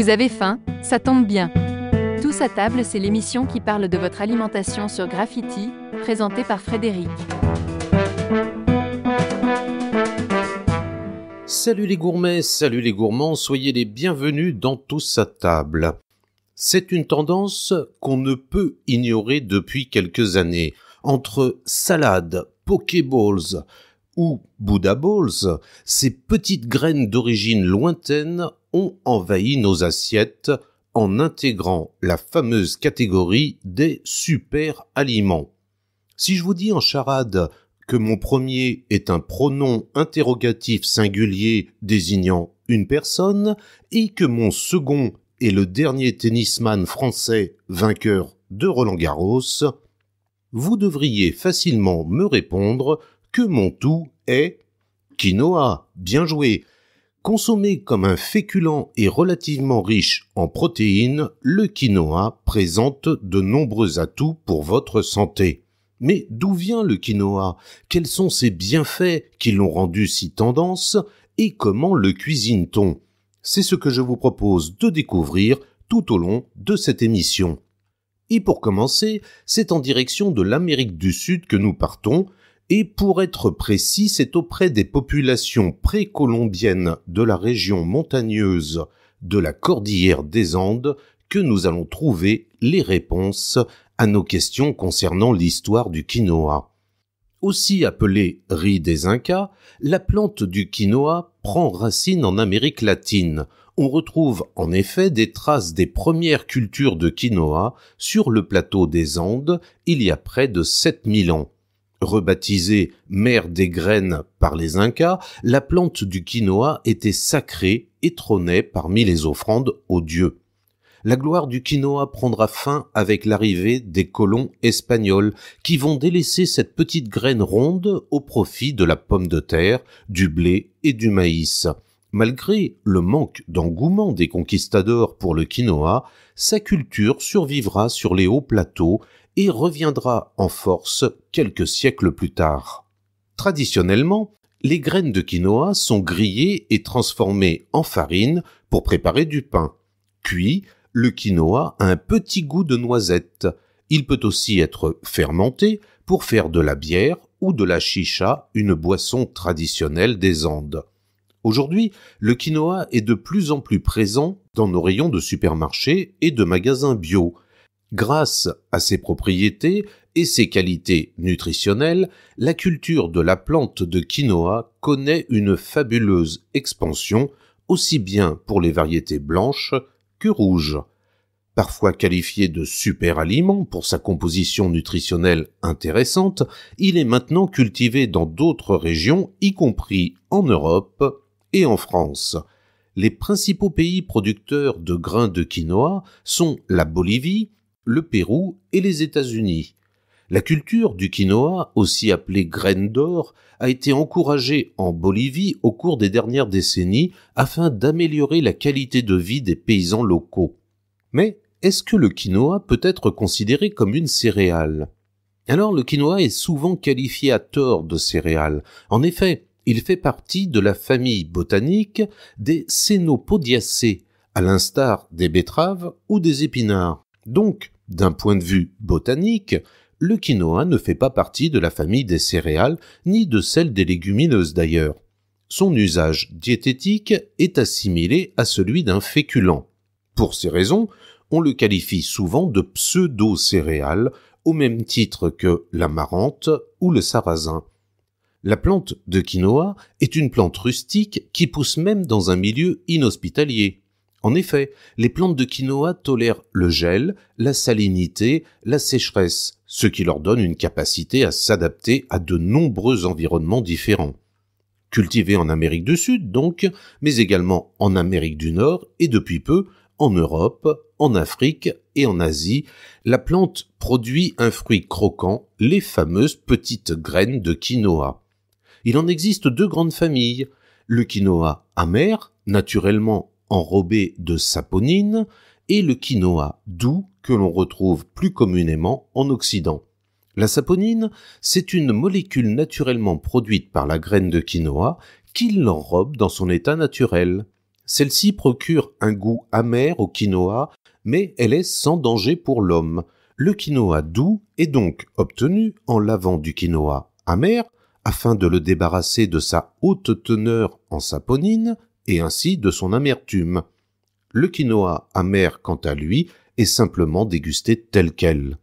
Vous avez faim Ça tombe bien. Tous à table, c'est l'émission qui parle de votre alimentation sur Graffiti, présentée par Frédéric. Salut les gourmets, salut les gourmands, soyez les bienvenus dans Tous à table. C'est une tendance qu'on ne peut ignorer depuis quelques années. Entre salades, pokéballs ou Buddha balls, ces petites graines d'origine lointaine ont envahi nos assiettes en intégrant la fameuse catégorie des super-aliments. Si je vous dis en charade que mon premier est un pronom interrogatif singulier désignant une personne et que mon second est le dernier tennisman français vainqueur de Roland Garros, vous devriez facilement me répondre que mon tout est quinoa, bien joué, Consommé comme un féculent et relativement riche en protéines, le quinoa présente de nombreux atouts pour votre santé. Mais d'où vient le quinoa Quels sont ses bienfaits qui l'ont rendu si tendance Et comment le cuisine-t-on C'est ce que je vous propose de découvrir tout au long de cette émission. Et pour commencer, c'est en direction de l'Amérique du Sud que nous partons, et pour être précis, c'est auprès des populations précolombiennes de la région montagneuse de la cordillère des Andes que nous allons trouver les réponses à nos questions concernant l'histoire du quinoa. Aussi appelée riz des Incas, la plante du quinoa prend racine en Amérique latine. On retrouve en effet des traces des premières cultures de quinoa sur le plateau des Andes il y a près de 7000 ans rebaptisée mère des graines par les Incas, la plante du quinoa était sacrée et trônait parmi les offrandes aux dieux. La gloire du quinoa prendra fin avec l'arrivée des colons espagnols qui vont délaisser cette petite graine ronde au profit de la pomme de terre, du blé et du maïs. Malgré le manque d'engouement des conquistadors pour le quinoa, sa culture survivra sur les hauts plateaux et reviendra en force quelques siècles plus tard. Traditionnellement, les graines de quinoa sont grillées et transformées en farine pour préparer du pain. Puis, le quinoa a un petit goût de noisette. Il peut aussi être fermenté pour faire de la bière ou de la chicha, une boisson traditionnelle des Andes. Aujourd'hui, le quinoa est de plus en plus présent dans nos rayons de supermarchés et de magasins bio. Grâce à ses propriétés et ses qualités nutritionnelles, la culture de la plante de quinoa connaît une fabuleuse expansion, aussi bien pour les variétés blanches que rouges. Parfois qualifié de super-aliment pour sa composition nutritionnelle intéressante, il est maintenant cultivé dans d'autres régions, y compris en Europe et en France. Les principaux pays producteurs de grains de quinoa sont la Bolivie, le Pérou et les États-Unis. La culture du quinoa, aussi appelée graine d'or, a été encouragée en Bolivie au cours des dernières décennies afin d'améliorer la qualité de vie des paysans locaux. Mais est-ce que le quinoa peut être considéré comme une céréale Alors le quinoa est souvent qualifié à tort de céréale. En effet, il fait partie de la famille botanique des Cénopodiacées, à l'instar des betteraves ou des épinards. Donc, d'un point de vue botanique, le quinoa ne fait pas partie de la famille des céréales ni de celle des légumineuses d'ailleurs. Son usage diététique est assimilé à celui d'un féculent. Pour ces raisons, on le qualifie souvent de pseudo-céréale au même titre que l'amarante ou le sarrasin. La plante de quinoa est une plante rustique qui pousse même dans un milieu inhospitalier. En effet, les plantes de quinoa tolèrent le gel, la salinité, la sécheresse, ce qui leur donne une capacité à s'adapter à de nombreux environnements différents. Cultivées en Amérique du Sud donc, mais également en Amérique du Nord et depuis peu en Europe, en Afrique et en Asie, la plante produit un fruit croquant, les fameuses petites graines de quinoa. Il en existe deux grandes familles, le quinoa amer, naturellement enrobé de saponine, et le quinoa doux que l'on retrouve plus communément en Occident. La saponine, c'est une molécule naturellement produite par la graine de quinoa qui l'enrobe dans son état naturel. Celle-ci procure un goût amer au quinoa, mais elle est sans danger pour l'homme. Le quinoa doux est donc obtenu en lavant du quinoa amer afin de le débarrasser de sa haute teneur en saponine et ainsi de son amertume. Le quinoa amer, quant à lui, est simplement dégusté tel quel.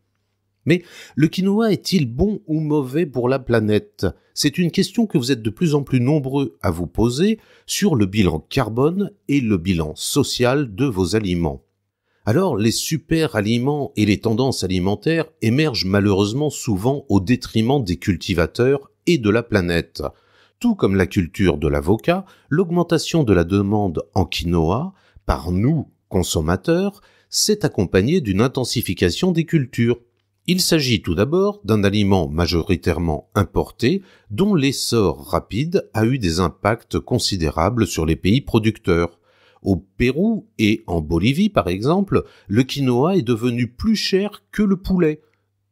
Mais le quinoa est-il bon ou mauvais pour la planète C'est une question que vous êtes de plus en plus nombreux à vous poser sur le bilan carbone et le bilan social de vos aliments. Alors les super aliments et les tendances alimentaires émergent malheureusement souvent au détriment des cultivateurs et de la planète tout comme la culture de l'avocat, l'augmentation de la demande en quinoa par nous, consommateurs, s'est accompagnée d'une intensification des cultures. Il s'agit tout d'abord d'un aliment majoritairement importé dont l'essor rapide a eu des impacts considérables sur les pays producteurs. Au Pérou et en Bolivie, par exemple, le quinoa est devenu plus cher que le poulet,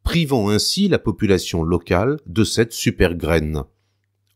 privant ainsi la population locale de cette supergraine.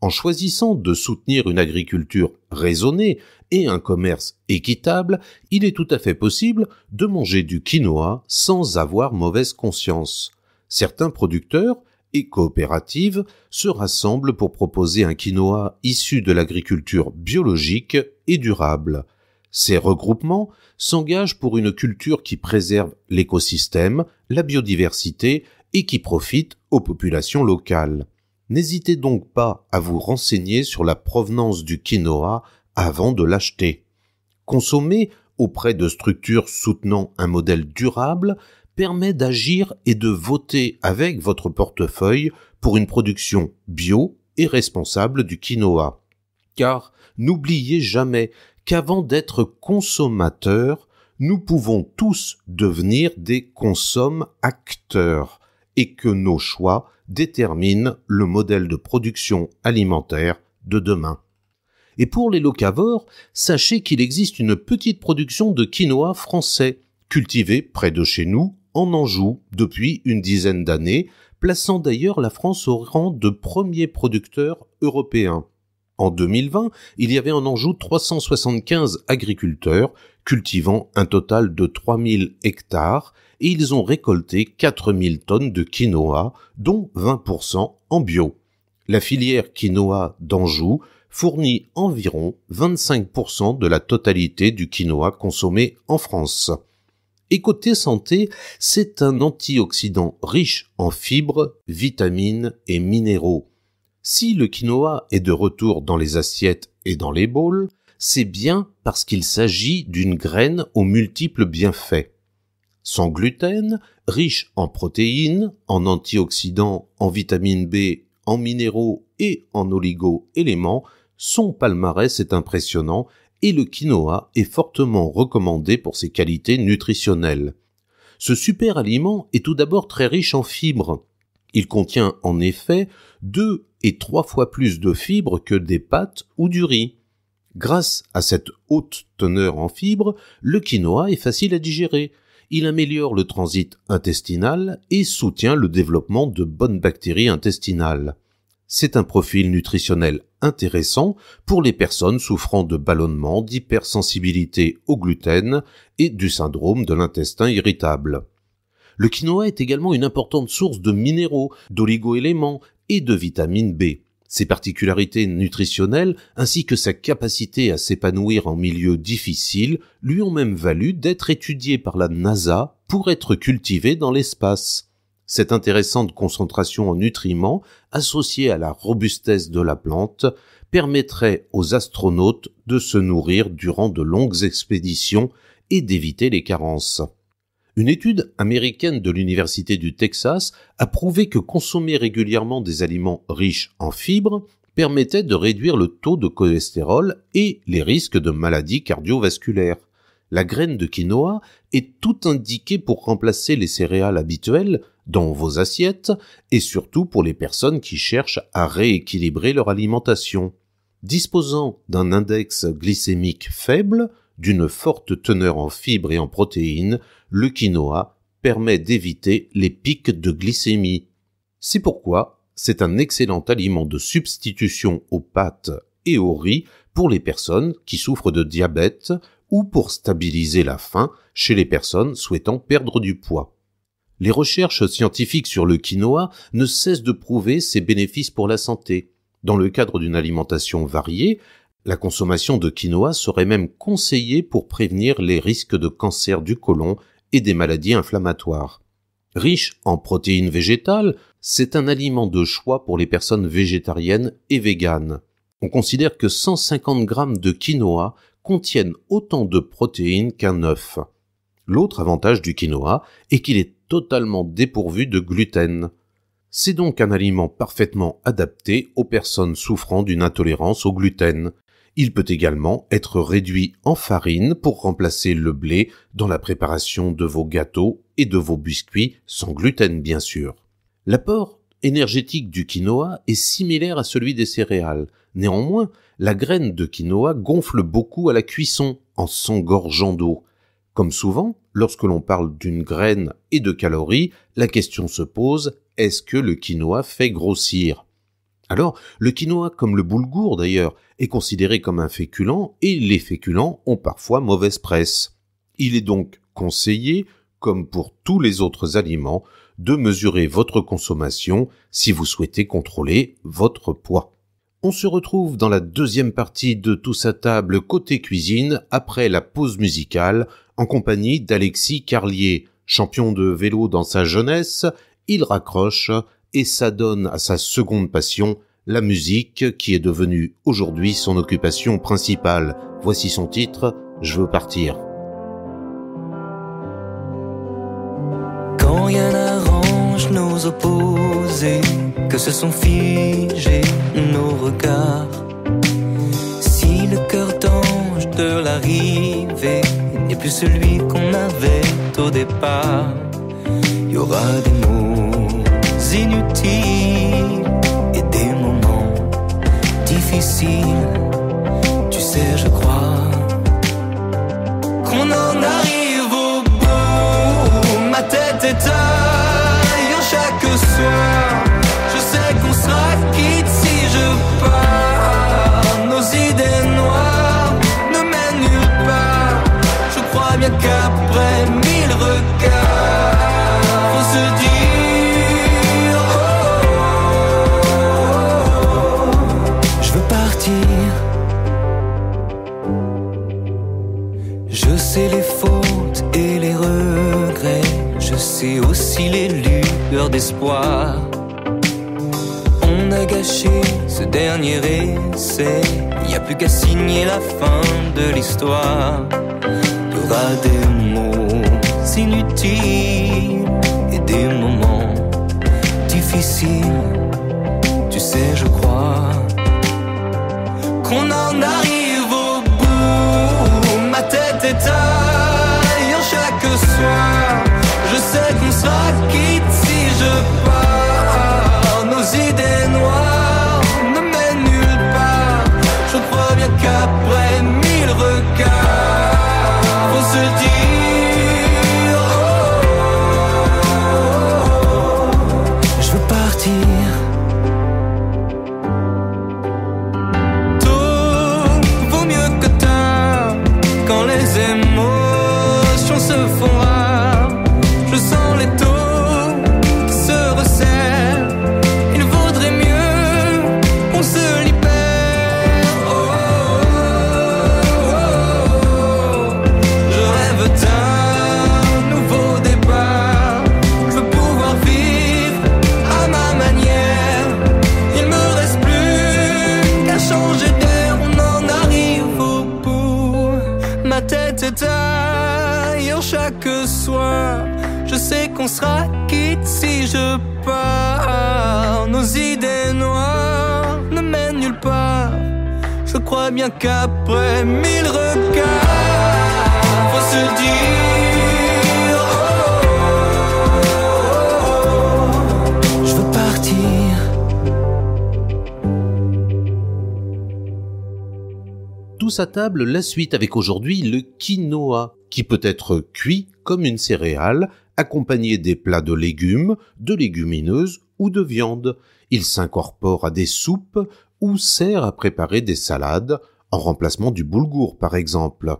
En choisissant de soutenir une agriculture raisonnée et un commerce équitable, il est tout à fait possible de manger du quinoa sans avoir mauvaise conscience. Certains producteurs et coopératives se rassemblent pour proposer un quinoa issu de l'agriculture biologique et durable. Ces regroupements s'engagent pour une culture qui préserve l'écosystème, la biodiversité et qui profite aux populations locales. N'hésitez donc pas à vous renseigner sur la provenance du quinoa avant de l'acheter. Consommer auprès de structures soutenant un modèle durable permet d'agir et de voter avec votre portefeuille pour une production bio et responsable du quinoa. Car n'oubliez jamais qu'avant d'être consommateur, nous pouvons tous devenir des consom-acteurs et que nos choix déterminent le modèle de production alimentaire de demain. Et pour les locavores, sachez qu'il existe une petite production de quinoa français, cultivée près de chez nous, en Anjou, depuis une dizaine d'années, plaçant d'ailleurs la France au rang de premier producteur européen. En 2020, il y avait en Anjou 375 agriculteurs cultivant un total de 3000 hectares et ils ont récolté 4000 tonnes de quinoa, dont 20% en bio. La filière quinoa d'Anjou fournit environ 25% de la totalité du quinoa consommé en France. Et côté santé, c'est un antioxydant riche en fibres, vitamines et minéraux. Si le quinoa est de retour dans les assiettes et dans les bols, c'est bien parce qu'il s'agit d'une graine aux multiples bienfaits sans gluten, riche en protéines, en antioxydants, en vitamine B, en minéraux et en oligo-éléments, son palmarès est impressionnant et le quinoa est fortement recommandé pour ses qualités nutritionnelles. Ce super aliment est tout d'abord très riche en fibres. Il contient en effet deux et trois fois plus de fibres que des pâtes ou du riz. Grâce à cette haute teneur en fibres, le quinoa est facile à digérer. Il améliore le transit intestinal et soutient le développement de bonnes bactéries intestinales. C'est un profil nutritionnel intéressant pour les personnes souffrant de ballonnement, d'hypersensibilité au gluten et du syndrome de l'intestin irritable. Le quinoa est également une importante source de minéraux, d'oligoéléments et de vitamine B ses particularités nutritionnelles ainsi que sa capacité à s'épanouir en milieu difficile lui ont même valu d'être étudié par la NASA pour être cultivé dans l'espace. Cette intéressante concentration en nutriments, associée à la robustesse de la plante, permettrait aux astronautes de se nourrir durant de longues expéditions et d'éviter les carences. Une étude américaine de l'Université du Texas a prouvé que consommer régulièrement des aliments riches en fibres permettait de réduire le taux de cholestérol et les risques de maladies cardiovasculaires. La graine de quinoa est tout indiquée pour remplacer les céréales habituelles dans vos assiettes et surtout pour les personnes qui cherchent à rééquilibrer leur alimentation. Disposant d'un index glycémique faible, d'une forte teneur en fibres et en protéines, le quinoa permet d'éviter les pics de glycémie. C'est pourquoi c'est un excellent aliment de substitution aux pâtes et au riz pour les personnes qui souffrent de diabète ou pour stabiliser la faim chez les personnes souhaitant perdre du poids. Les recherches scientifiques sur le quinoa ne cessent de prouver ses bénéfices pour la santé. Dans le cadre d'une alimentation variée, la consommation de quinoa serait même conseillée pour prévenir les risques de cancer du côlon et des maladies inflammatoires. Riche en protéines végétales, c'est un aliment de choix pour les personnes végétariennes et véganes. On considère que 150 grammes de quinoa contiennent autant de protéines qu'un œuf. L'autre avantage du quinoa est qu'il est totalement dépourvu de gluten. C'est donc un aliment parfaitement adapté aux personnes souffrant d'une intolérance au gluten, il peut également être réduit en farine pour remplacer le blé dans la préparation de vos gâteaux et de vos biscuits, sans gluten bien sûr. L'apport énergétique du quinoa est similaire à celui des céréales. Néanmoins, la graine de quinoa gonfle beaucoup à la cuisson en s'engorgeant d'eau. Comme souvent, lorsque l'on parle d'une graine et de calories, la question se pose est-ce que le quinoa fait grossir alors, le quinoa, comme le boulgour d'ailleurs, est considéré comme un féculent et les féculents ont parfois mauvaise presse. Il est donc conseillé, comme pour tous les autres aliments, de mesurer votre consommation si vous souhaitez contrôler votre poids. On se retrouve dans la deuxième partie de tout sa table côté cuisine après la pause musicale en compagnie d'Alexis Carlier. Champion de vélo dans sa jeunesse, il raccroche et ça donne à sa seconde passion, la musique, qui est devenue aujourd'hui son occupation principale. Voici son titre, Je veux partir. Quand rien n'arrange nos opposés, que se sont figés nos regards, si le cœur d'ange de l'arrivée n'est plus celui qu'on avait au départ, il y aura des mots inutiles et des moments difficiles. Tu sais, je crois qu'on en arrive au bout. Ma tête est à On a gâché ce dernier essai, y a plus qu'à signer la fin de l'histoire. Il y aura des mots inutiles et des moments difficiles, tu sais, je crois qu'on en arrive au bout. Ma tête est ailleurs chaque soir. Je sais qu'on sera quitte si je pars. Nos idées noires. quitte si je pars. Nos idées noires ne mènent nulle part. Je crois bien qu'après mille regards, faut se dire. Oh, oh, oh, je veux partir. Tous à table la suite avec aujourd'hui le quinoa, qui peut être cuit comme une céréale accompagné des plats de légumes, de légumineuses ou de viande. Il s'incorpore à des soupes ou sert à préparer des salades, en remplacement du boulgour par exemple.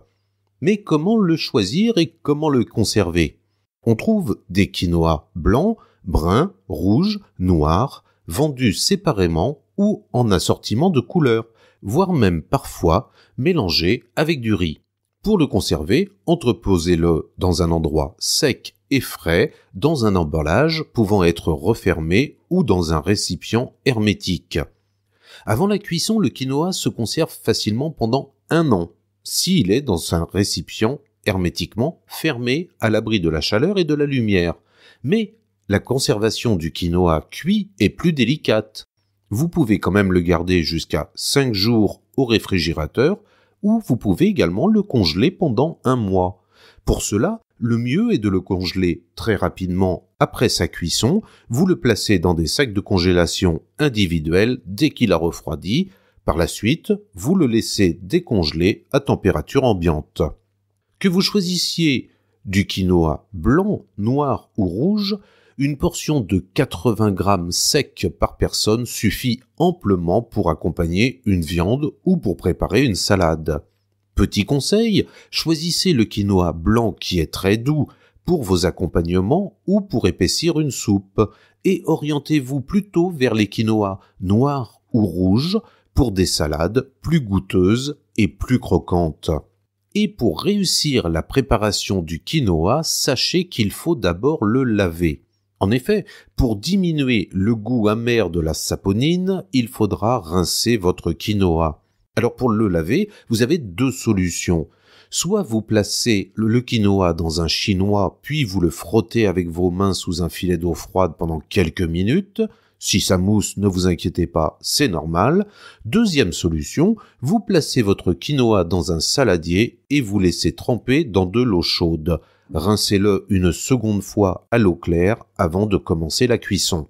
Mais comment le choisir et comment le conserver On trouve des quinoa blancs, bruns, rouges, noirs, vendus séparément ou en assortiment de couleurs, voire même parfois mélangés avec du riz. Pour le conserver, entreposez-le dans un endroit sec frais dans un emballage pouvant être refermé ou dans un récipient hermétique. Avant la cuisson, le quinoa se conserve facilement pendant un an, s'il est dans un récipient hermétiquement fermé à l'abri de la chaleur et de la lumière. Mais la conservation du quinoa cuit est plus délicate. Vous pouvez quand même le garder jusqu'à 5 jours au réfrigérateur ou vous pouvez également le congeler pendant un mois. Pour cela, le mieux est de le congeler très rapidement après sa cuisson. Vous le placez dans des sacs de congélation individuels dès qu'il a refroidi. Par la suite, vous le laissez décongeler à température ambiante. Que vous choisissiez du quinoa blanc, noir ou rouge, une portion de 80 grammes sec par personne suffit amplement pour accompagner une viande ou pour préparer une salade. Petit conseil, choisissez le quinoa blanc qui est très doux pour vos accompagnements ou pour épaissir une soupe, et orientez-vous plutôt vers les quinoa noirs ou rouges pour des salades plus goûteuses et plus croquantes. Et pour réussir la préparation du quinoa, sachez qu'il faut d'abord le laver. En effet, pour diminuer le goût amer de la saponine, il faudra rincer votre quinoa. Alors pour le laver, vous avez deux solutions. Soit vous placez le quinoa dans un chinois, puis vous le frottez avec vos mains sous un filet d'eau froide pendant quelques minutes, si ça mousse, ne vous inquiétez pas, c'est normal. Deuxième solution, vous placez votre quinoa dans un saladier et vous laissez tremper dans de l'eau chaude. Rincez-le une seconde fois à l'eau claire avant de commencer la cuisson.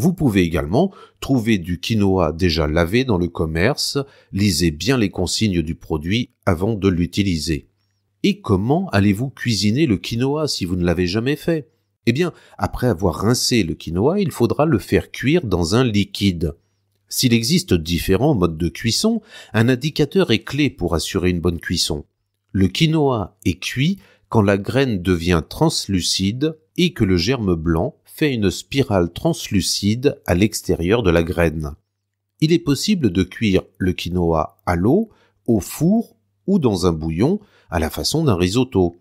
Vous pouvez également trouver du quinoa déjà lavé dans le commerce, lisez bien les consignes du produit avant de l'utiliser. Et comment allez-vous cuisiner le quinoa si vous ne l'avez jamais fait Eh bien, après avoir rincé le quinoa, il faudra le faire cuire dans un liquide. S'il existe différents modes de cuisson, un indicateur est clé pour assurer une bonne cuisson. Le quinoa est cuit quand la graine devient translucide et que le germe blanc, fait une spirale translucide à l'extérieur de la graine. Il est possible de cuire le quinoa à l'eau, au four ou dans un bouillon à la façon d'un risotto.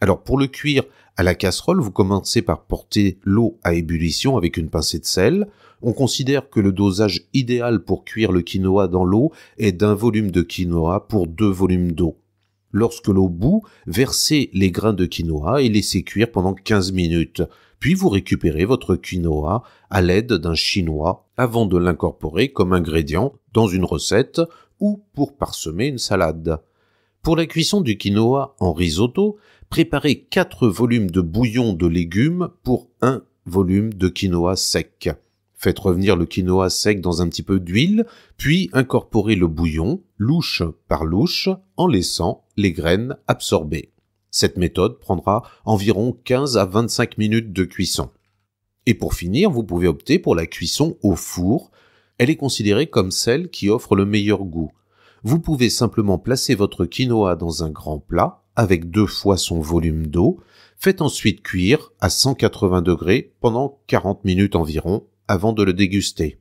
Alors pour le cuire à la casserole, vous commencez par porter l'eau à ébullition avec une pincée de sel. On considère que le dosage idéal pour cuire le quinoa dans l'eau est d'un volume de quinoa pour deux volumes d'eau. Lorsque l'eau bout, versez les grains de quinoa et laissez cuire pendant 15 minutes puis vous récupérez votre quinoa à l'aide d'un chinois avant de l'incorporer comme ingrédient dans une recette ou pour parsemer une salade. Pour la cuisson du quinoa en risotto, préparez 4 volumes de bouillon de légumes pour 1 volume de quinoa sec. Faites revenir le quinoa sec dans un petit peu d'huile, puis incorporez le bouillon, louche par louche, en laissant les graines absorber. Cette méthode prendra environ 15 à 25 minutes de cuisson. Et pour finir, vous pouvez opter pour la cuisson au four. Elle est considérée comme celle qui offre le meilleur goût. Vous pouvez simplement placer votre quinoa dans un grand plat avec deux fois son volume d'eau. Faites ensuite cuire à 180 degrés pendant 40 minutes environ avant de le déguster.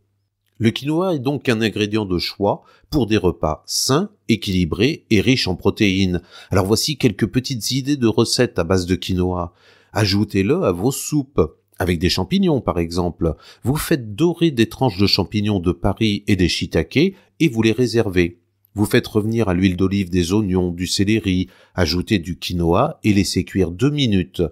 Le quinoa est donc un ingrédient de choix pour des repas sains, équilibrés et riches en protéines. Alors voici quelques petites idées de recettes à base de quinoa. Ajoutez-le à vos soupes avec des champignons par exemple. Vous faites dorer des tranches de champignons de Paris et des shiitake et vous les réservez. Vous faites revenir à l'huile d'olive des oignons, du céleri, ajoutez du quinoa et laissez cuire deux minutes.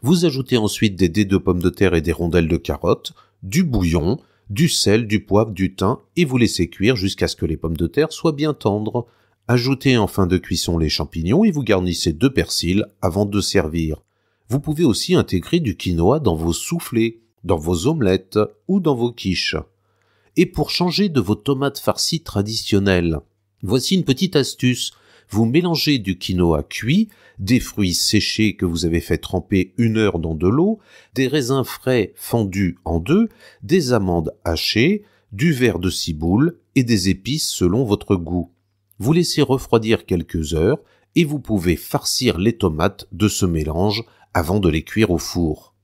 Vous ajoutez ensuite des dés de pommes de terre et des rondelles de carottes, du bouillon, du sel, du poivre, du thym et vous laissez cuire jusqu'à ce que les pommes de terre soient bien tendres. Ajoutez en fin de cuisson les champignons et vous garnissez de persil avant de servir. Vous pouvez aussi intégrer du quinoa dans vos soufflets, dans vos omelettes ou dans vos quiches. Et pour changer de vos tomates farcies traditionnelles, voici une petite astuce vous mélangez du quinoa cuit, des fruits séchés que vous avez fait tremper une heure dans de l'eau, des raisins frais fendus en deux, des amandes hachées, du verre de ciboule et des épices selon votre goût. Vous laissez refroidir quelques heures et vous pouvez farcir les tomates de ce mélange avant de les cuire au four.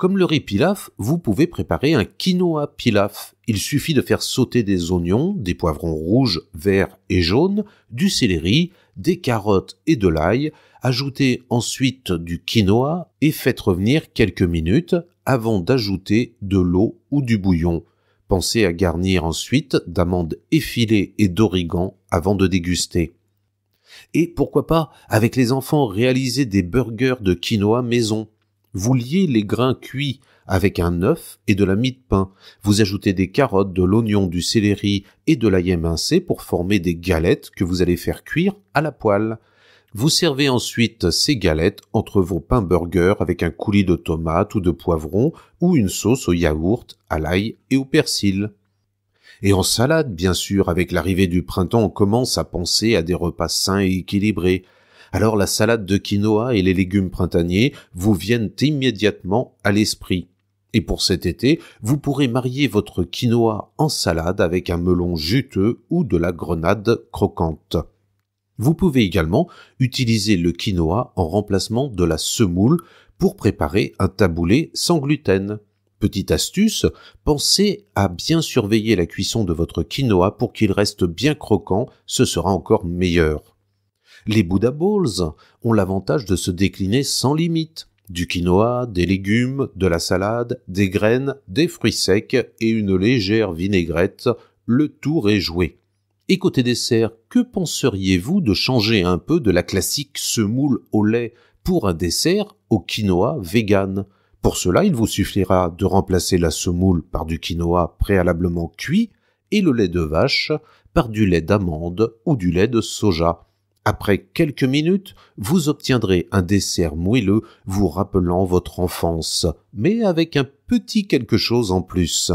Comme le riz pilaf, vous pouvez préparer un quinoa pilaf. Il suffit de faire sauter des oignons, des poivrons rouges, verts et jaunes, du céleri, des carottes et de l'ail, ajoutez ensuite du quinoa et faites revenir quelques minutes avant d'ajouter de l'eau ou du bouillon. Pensez à garnir ensuite d'amandes effilées et d'origan avant de déguster. Et pourquoi pas, avec les enfants, réaliser des burgers de quinoa maison. Vous liez les grains cuits avec un œuf et de la mie de pain. Vous ajoutez des carottes, de l'oignon, du céleri et de l'ail émincé pour former des galettes que vous allez faire cuire à la poêle. Vous servez ensuite ces galettes entre vos pains burgers avec un coulis de tomates ou de poivron ou une sauce au yaourt, à l'ail et au persil. Et en salade, bien sûr, avec l'arrivée du printemps, on commence à penser à des repas sains et équilibrés alors la salade de quinoa et les légumes printaniers vous viennent immédiatement à l'esprit. Et pour cet été, vous pourrez marier votre quinoa en salade avec un melon juteux ou de la grenade croquante. Vous pouvez également utiliser le quinoa en remplacement de la semoule pour préparer un taboulé sans gluten. Petite astuce, pensez à bien surveiller la cuisson de votre quinoa pour qu'il reste bien croquant, ce sera encore meilleur. Les Buddha Bowls ont l'avantage de se décliner sans limite. Du quinoa, des légumes, de la salade, des graines, des fruits secs et une légère vinaigrette, le tour est joué. Et côté dessert, que penseriez-vous de changer un peu de la classique semoule au lait pour un dessert au quinoa vegan Pour cela, il vous suffira de remplacer la semoule par du quinoa préalablement cuit et le lait de vache par du lait d'amande ou du lait de soja. Après quelques minutes, vous obtiendrez un dessert moelleux vous rappelant votre enfance, mais avec un petit quelque chose en plus.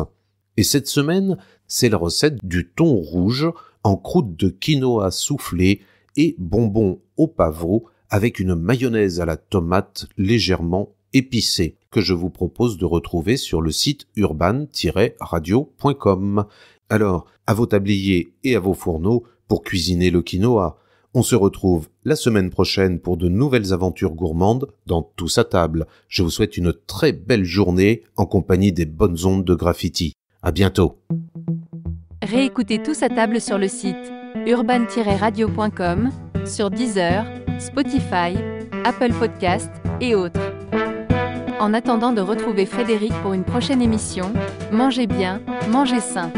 Et cette semaine, c'est la recette du thon rouge en croûte de quinoa soufflé et bonbon au pavot avec une mayonnaise à la tomate légèrement épicée que je vous propose de retrouver sur le site urban-radio.com. Alors, à vos tabliers et à vos fourneaux pour cuisiner le quinoa on se retrouve la semaine prochaine pour de nouvelles aventures gourmandes dans Tout sa table. Je vous souhaite une très belle journée en compagnie des bonnes ondes de graffiti. À bientôt. Réécoutez Tous à table sur le site urban-radio.com, sur Deezer, Spotify, Apple Podcast et autres. En attendant de retrouver Frédéric pour une prochaine émission, mangez bien, mangez sain.